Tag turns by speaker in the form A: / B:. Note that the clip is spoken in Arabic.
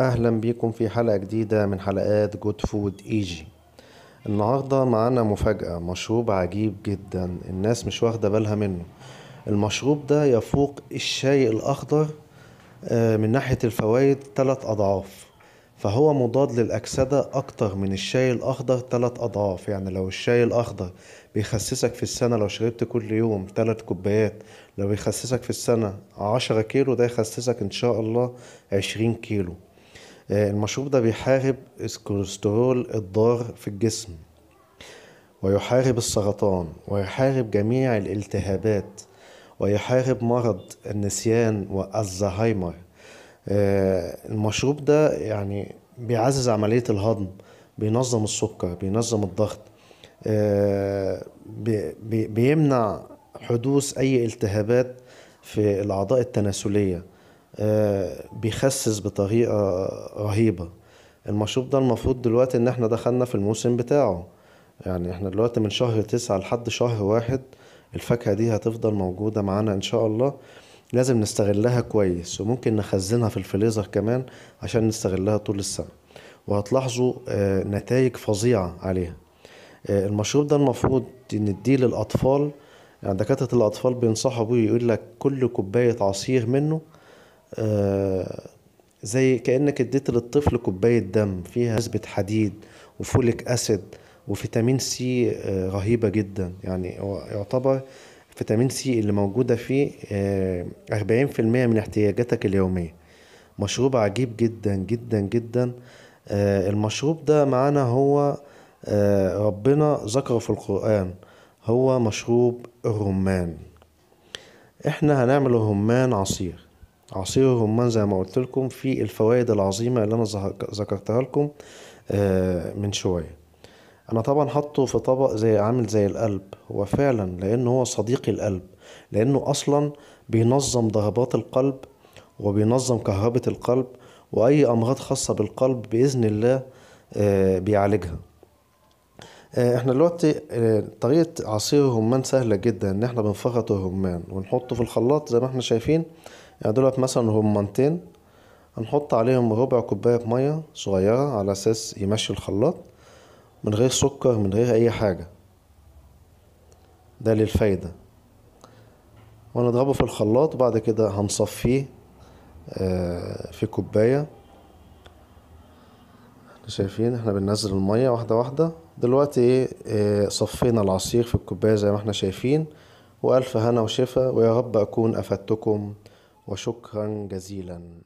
A: اهلا بيكم في حلقه جديده من حلقات جود فود ايجي النهارده معانا مفاجاه مشروب عجيب جدا الناس مش واخده بالها منه المشروب ده يفوق الشاي الاخضر آه، من ناحيه الفوائد ثلاث اضعاف فهو مضاد للأكسدة أكتر من الشاي الأخضر تلات أضعاف يعني لو الشاي الأخضر بيخسسك في السنة لو شربت كل يوم تلات كوبايات لو بيخسسك في السنة عشرة كيلو ده يخسسك إن شاء الله عشرين كيلو آه، المشروب ده بيحارب الكوليسترول الضار في الجسم ويحارب السرطان ويحارب جميع الالتهابات ويحارب مرض النسيان والزهايمر آه، المشروب ده يعني بيعزز عملية الهضم بينظم السكر بينظم الضغط آه، بيمنع حدوث أي التهابات في الأعضاء التناسلية آه، بيخسس بطريقة رهيبة المشروب ده المفروض دلوقتي ان احنا دخلنا في الموسم بتاعه يعني احنا دلوقتي من شهر تسعة لحد شهر واحد الفاكهة دي هتفضل موجودة معانا ان شاء الله لازم نستغلها كويس وممكن نخزنها في الفليزر كمان عشان نستغلها طول السنة وهتلاحظوا آه، نتائج فظيعة عليها آه، المشروب ده المفروض نديه للأطفال يعني دكاترة الأطفال بينصحوا بيه يقول لك كل كوباية عصير منه آه، زي كأنك اديت للطفل كوباية دم فيها نسبة حديد وفوليك أسيد وفيتامين سي آه، رهيبة جدا يعني يعتبر فيتامين سي اللي موجودة فيه آه، أربعين في المية من احتياجاتك اليومية مشروب عجيب جدا جدا جدا المشروب ده معانا هو ربنا ذكره في القرآن هو مشروب الرمان احنا هنعمل الرمان عصير عصير الرمان زي ما قلت لكم فيه الفوائد العظيمه اللي انا ذكرتها لكم آه، من شويه انا طبعا حاطه في طبق زي عامل زي القلب هو فعلا لان هو صديق القلب لانه اصلا بينظم ضربات القلب وبينظم كهربة القلب واي امراض خاصه بالقلب باذن الله آه، بيعالجها آه، احنا دلوقتي طريقه عصير الرمان سهله جدا ان احنا بنفخط الرمان ونحطه في الخلاط زي ما احنا شايفين يعني دولت مثلا رمانتين هنحط عليهم ربع كوباية مية صغيرة على أساس يمشي الخلاط من غير سكر من غير أي حاجة ده للفايدة ونضربه في الخلاط وبعد كده هنصفيه آه، في كوباية شايفين احنا بننزل المية واحدة واحدة دلوقتي ايه صفينا العصير في الكوباية زي ما احنا شايفين وألف هنا وشفا ويا رب أكون أفدتكم وشكرا جزيلا